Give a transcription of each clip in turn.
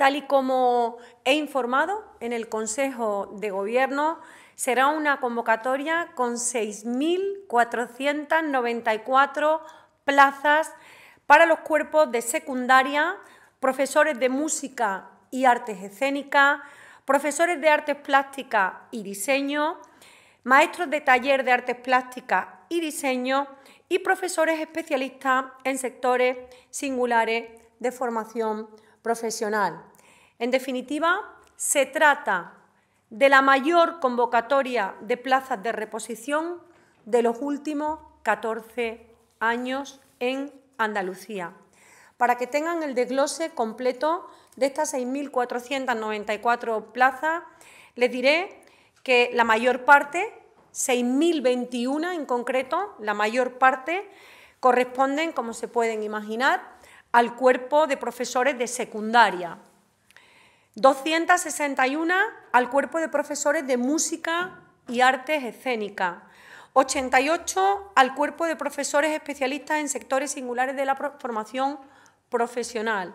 Tal y como he informado en el Consejo de Gobierno, será una convocatoria con 6.494 plazas para los cuerpos de secundaria, profesores de música y artes escénicas, profesores de artes plásticas y diseño, maestros de taller de artes plásticas y diseño y profesores especialistas en sectores singulares de formación profesional. En definitiva, se trata de la mayor convocatoria de plazas de reposición de los últimos 14 años en Andalucía. Para que tengan el desglose completo de estas 6.494 plazas, les diré que la mayor parte, 6.021 en concreto, la mayor parte corresponden, como se pueden imaginar, al cuerpo de profesores de secundaria, 261 al cuerpo de profesores de música y artes escénicas. 88 al cuerpo de profesores especialistas en sectores singulares de la formación profesional.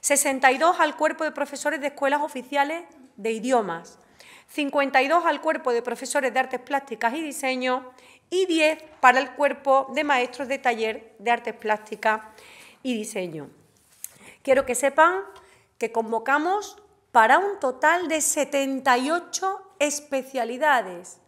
62 al cuerpo de profesores de escuelas oficiales de idiomas. 52 al cuerpo de profesores de artes plásticas y diseño y 10 para el cuerpo de maestros de taller de artes plásticas y diseño. Quiero que sepan que convocamos para un total de 78 especialidades.